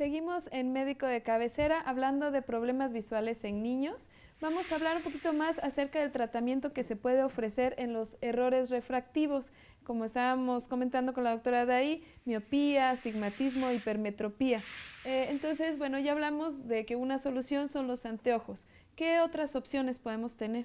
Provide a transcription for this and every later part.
Seguimos en médico de cabecera hablando de problemas visuales en niños. Vamos a hablar un poquito más acerca del tratamiento que se puede ofrecer en los errores refractivos, como estábamos comentando con la doctora Day, miopía, astigmatismo, hipermetropía. Eh, entonces, bueno, ya hablamos de que una solución son los anteojos. ¿Qué otras opciones podemos tener?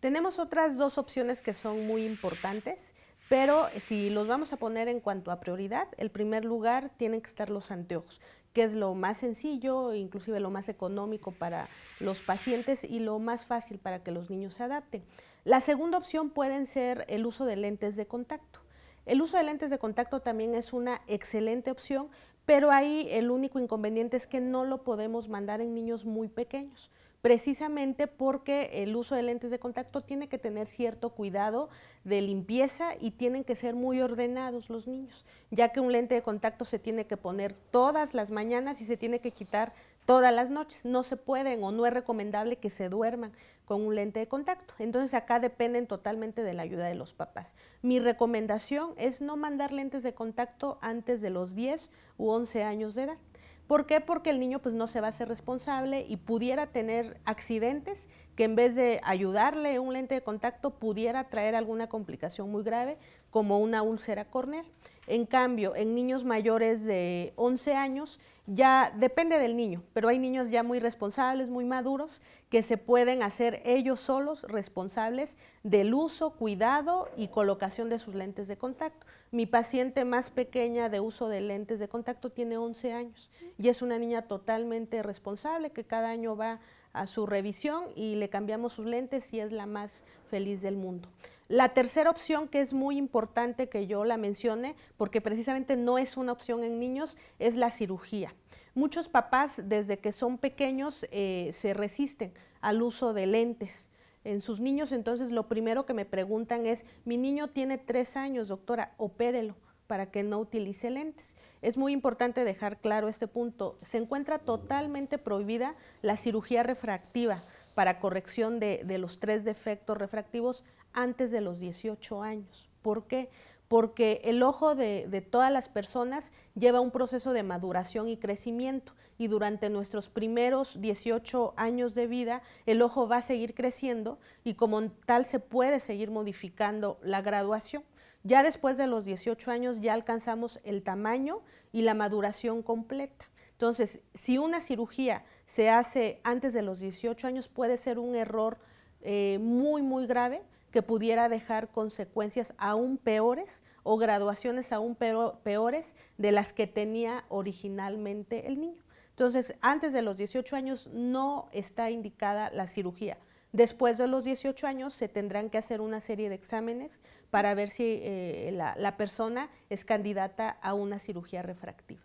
Tenemos otras dos opciones que son muy importantes. Pero si los vamos a poner en cuanto a prioridad, el primer lugar tienen que estar los anteojos que es lo más sencillo, inclusive lo más económico para los pacientes y lo más fácil para que los niños se adapten. La segunda opción pueden ser el uso de lentes de contacto. El uso de lentes de contacto también es una excelente opción, pero ahí el único inconveniente es que no lo podemos mandar en niños muy pequeños precisamente porque el uso de lentes de contacto tiene que tener cierto cuidado de limpieza y tienen que ser muy ordenados los niños, ya que un lente de contacto se tiene que poner todas las mañanas y se tiene que quitar todas las noches. No se pueden o no es recomendable que se duerman con un lente de contacto. Entonces acá dependen totalmente de la ayuda de los papás. Mi recomendación es no mandar lentes de contacto antes de los 10 u 11 años de edad. ¿Por qué? Porque el niño pues no se va a ser responsable y pudiera tener accidentes que en vez de ayudarle un lente de contacto pudiera traer alguna complicación muy grave como una úlcera cornel. En cambio, en niños mayores de 11 años, ya depende del niño, pero hay niños ya muy responsables, muy maduros, que se pueden hacer ellos solos responsables del uso, cuidado y colocación de sus lentes de contacto. Mi paciente más pequeña de uso de lentes de contacto tiene 11 años y es una niña totalmente responsable que cada año va a su revisión y le cambiamos sus lentes y es la más feliz del mundo. La tercera opción que es muy importante que yo la mencione, porque precisamente no es una opción en niños, es la cirugía. Muchos papás desde que son pequeños eh, se resisten al uso de lentes en sus niños, entonces lo primero que me preguntan es, mi niño tiene tres años, doctora, opérelo para que no utilice lentes. Es muy importante dejar claro este punto. Se encuentra totalmente prohibida la cirugía refractiva para corrección de, los tres defectos refractivos antes de los 18 años. ¿Por qué? Porque el ojo de, de todas las personas lleva un proceso de maduración y crecimiento y durante nuestros primeros 18 años de vida el ojo va a seguir creciendo y como tal se puede seguir modificando la graduación. Ya después de los 18 años ya alcanzamos el tamaño y la maduración completa. Entonces, si una cirugía se hace antes de los 18 años, puede ser un error eh, muy, muy grave que pudiera dejar consecuencias aún peores o graduaciones aún peores de las que tenía originalmente el niño. Entonces, antes de los 18 años no está indicada la cirugía. Después de los 18 años se tendrán que hacer una serie de exámenes para ver si eh, la, persona es candidata a una cirugía refractiva.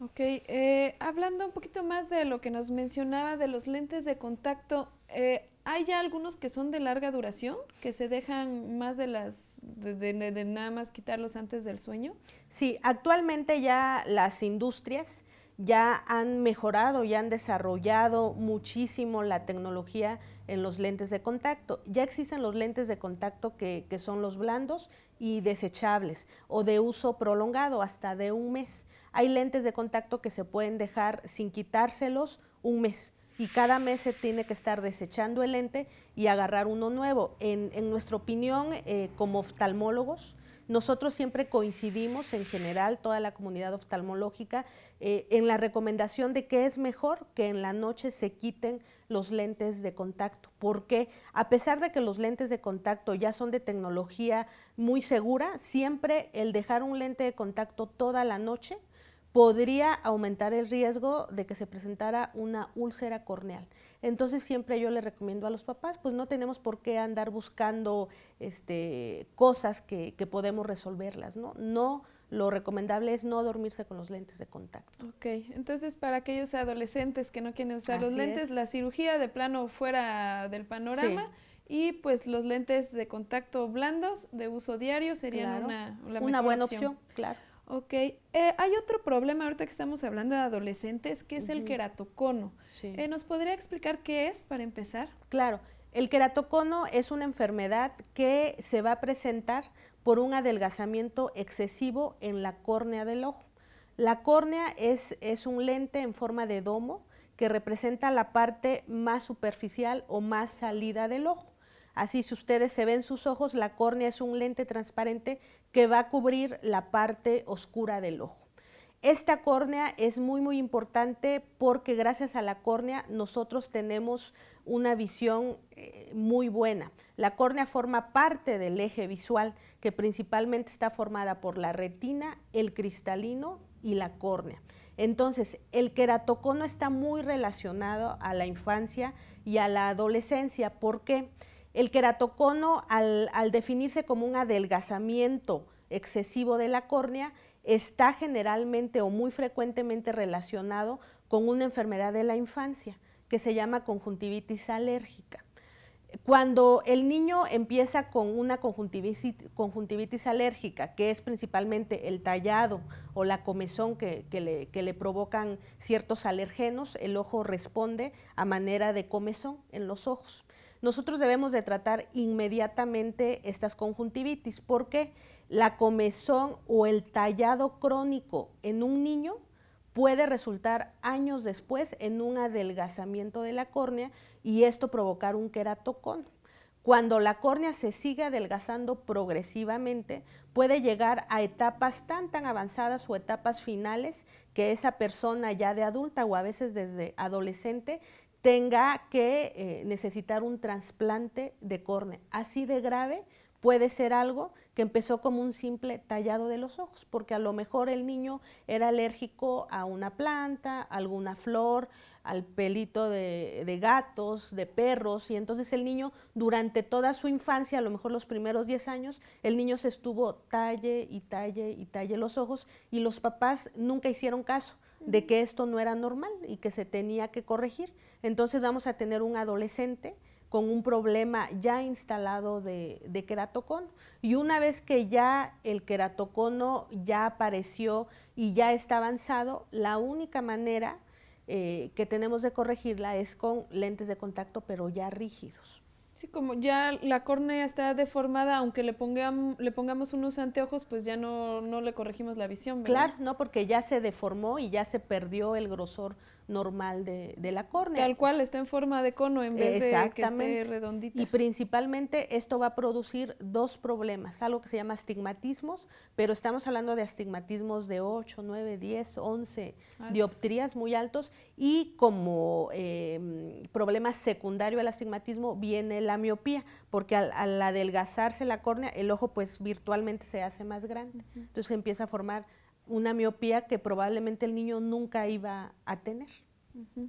Ok, eh, hablando un poquito más de lo que nos mencionaba de los lentes de contacto, eh, ¿hay ya algunos que son de larga duración, que se dejan más de las, de nada más quitarlos antes del sueño? Sí, actualmente ya las industrias ya han mejorado, ya han desarrollado muchísimo la tecnología en los lentes de contacto. Ya existen los lentes de contacto que, son los blandos y desechables o de uso prolongado hasta de un mes. Hay lentes de contacto que se pueden dejar sin quitárselos un mes y cada mes se tiene que estar desechando el lente y agarrar uno nuevo. En, nuestra opinión, eh, como oftalmólogos, nosotros siempre coincidimos en general, toda la comunidad oftalmológica, eh, en la recomendación de que es mejor que en la noche se quiten los lentes de contacto, porque a pesar de que los lentes de contacto ya son de tecnología muy segura, siempre el dejar un lente de contacto toda la noche podría aumentar el riesgo de que se presentara una úlcera corneal. Entonces siempre yo le recomiendo a los papás, pues no tenemos por qué andar buscando este, cosas que, podemos resolverlas, ¿no? No lo recomendable es no dormirse con los lentes de contacto. Ok, entonces para aquellos adolescentes que no quieren usar los lentes, la cirugía de plano fuera del panorama y pues los lentes de contacto blandos de uso diario serían una, una buena opción claro. Ok, eh, hay otro problema ahorita que estamos hablando de adolescentes, que es el queratocono. Eh, ¿Nos podría explicar qué es para empezar? Claro, el queratocono es una enfermedad que se va a presentar por un adelgazamiento excesivo en la córnea del ojo. La córnea es, es un lente en forma de domo que representa la parte más superficial o más salida del ojo. Así, si ustedes se ven sus ojos, la córnea es un lente transparente que va a cubrir la parte oscura del ojo. Esta córnea es muy muy importante porque gracias a la córnea nosotros tenemos una visión eh, muy buena. La córnea forma parte del eje visual que principalmente está formada por la retina, el cristalino y la córnea. Entonces, el queratocono está muy relacionado a la infancia y a la adolescencia. ¿Por qué? El queratocono, al, definirse como un adelgazamiento excesivo de la córnea, está generalmente o muy frecuentemente relacionado con una enfermedad de la infancia que se llama conjuntivitis alérgica. Cuando el niño empieza con una conjuntivitis, alérgica, que es principalmente el tallado o la comezón que, le, provocan ciertos alergenos, el ojo responde a manera de comezón en los ojos nosotros debemos de tratar inmediatamente estas conjuntivitis porque la comezón o el tallado crónico en un niño puede resultar años después en un adelgazamiento de la córnea y esto provocar un queratocono. Cuando la córnea se sigue adelgazando progresivamente, puede llegar a etapas tan tan avanzadas o etapas finales que esa persona ya de adulta o a veces desde adolescente tenga que eh, necesitar un trasplante de córnea. Así de grave puede ser algo que empezó como un simple tallado de los ojos, porque a lo mejor el niño era alérgico a una planta, alguna flor, al pelito de, gatos, de perros, y entonces el niño durante toda su infancia, a lo mejor los primeros 10 años, el niño se estuvo talle y talle y talle los ojos y los papás nunca hicieron caso de que esto no era normal y que se tenía que corregir. Entonces vamos a tener un adolescente con un problema ya instalado de, de, queratocono. Y una vez que ya el queratocono ya apareció y ya está avanzado, la única manera eh, que tenemos de corregirla es con lentes de contacto, pero ya rígidos. Sí, como ya la córnea está deformada, aunque le, le pongamos unos anteojos, pues ya no, le corregimos la visión. Claro, no, porque ya se deformó y ya se perdió el grosor normal de, la córnea. Tal cual, está en forma de cono en vez de que esté redondita. Y principalmente esto va a producir dos problemas, algo que se llama astigmatismos, pero estamos hablando de astigmatismos de 8, 9, 10, 11 dioptrías muy altos y como em, problema secundario al astigmatismo viene la miopía, porque al, adelgazarse la córnea, el ojo pues virtualmente se hace más grande, entonces empieza a formar una miopía que probablemente el niño nunca iba a tener.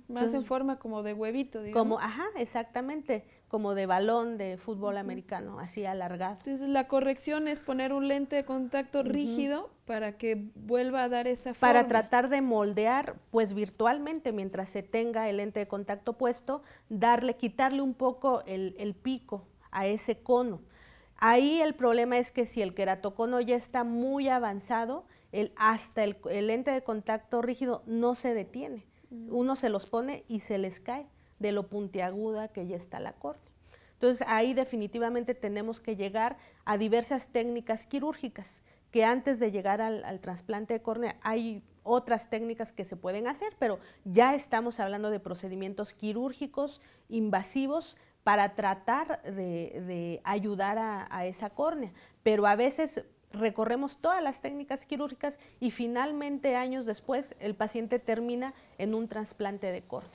Más en forma como de huevito, digamos. Como, ajá, exactamente, como de balón de fútbol americano, así alargado. Entonces la corrección es poner un lente de contacto rígido para que vuelva a dar esa forma. Para tratar de moldear, pues virtualmente, mientras se tenga el lente de contacto puesto, darle, quitarle un poco el, el pico a ese cono. Ahí el problema es que si el queratocono ya está muy avanzado, el, hasta el, el, lente de contacto rígido no se detiene. Uno se los pone y se les cae de lo puntiaguda que ya está la córnea. Entonces ahí definitivamente tenemos que llegar a diversas técnicas quirúrgicas, que antes de llegar al, trasplante de córnea hay otras técnicas que se pueden hacer, pero ya estamos hablando de procedimientos quirúrgicos invasivos para tratar de, ayudar a, a, esa córnea. Pero a veces recorremos todas las técnicas quirúrgicas y finalmente años después el paciente termina en un trasplante de córnea.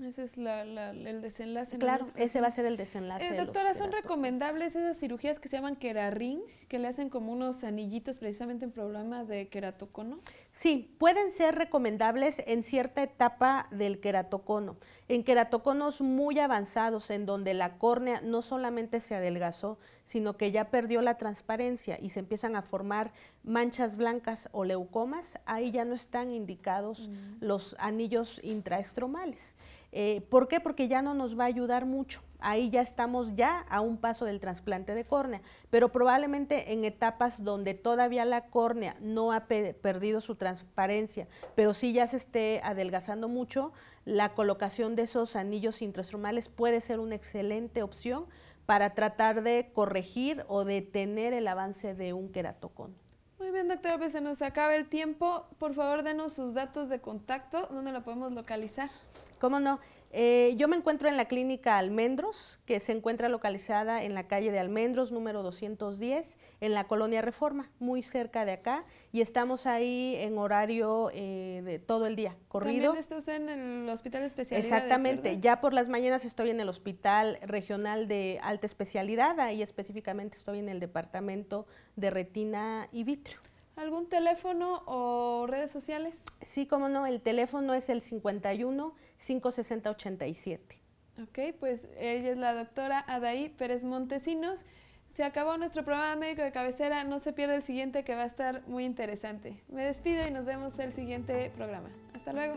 Ese es el desenlace. Claro, ese va a ser el desenlace. Eh, doctora, ¿son recomendables esas cirugías que se llaman queraring, que le hacen como unos anillitos precisamente en problemas de queratocono? Sí, pueden ser recomendables en cierta etapa del queratocono, en queratoconos muy avanzados, en donde la córnea no solamente se adelgazó, sino que ya perdió la transparencia y se empiezan a formar manchas blancas o leucomas, ahí ya no están indicados mm. los anillos intraestromales. Eh, ¿Por qué? Porque ya no nos va a ayudar mucho ahí ya estamos ya a un paso del trasplante de córnea, pero probablemente en etapas donde todavía la córnea no ha perdido su transparencia, pero sí ya se esté adelgazando mucho, la colocación de esos anillos intrastromales puede ser una excelente opción para tratar de corregir o detener el avance de un queratocón. Muy bien, doctora, pues se nos acaba el tiempo. Por favor, denos sus datos de contacto, dónde lo podemos localizar. ¿Cómo no? Eh, yo me encuentro en la clínica Almendros, que se encuentra localizada en la calle de Almendros, número 210, en la colonia Reforma, muy cerca de acá, y estamos ahí en horario eh, de todo el día, corrido. También está usted en el hospital especial. Exactamente, ya por las mañanas estoy en el hospital regional de alta especialidad, ahí específicamente estoy en el departamento de retina y vitrio. ¿Algún teléfono o redes sociales? Sí, cómo no, el teléfono es el 51 560 87. Ok, pues ella es la doctora Adaí Pérez Montesinos. Se acabó nuestro programa médico de cabecera, no se pierda el siguiente que va a estar muy interesante. Me despido y nos vemos el siguiente programa. Hasta luego.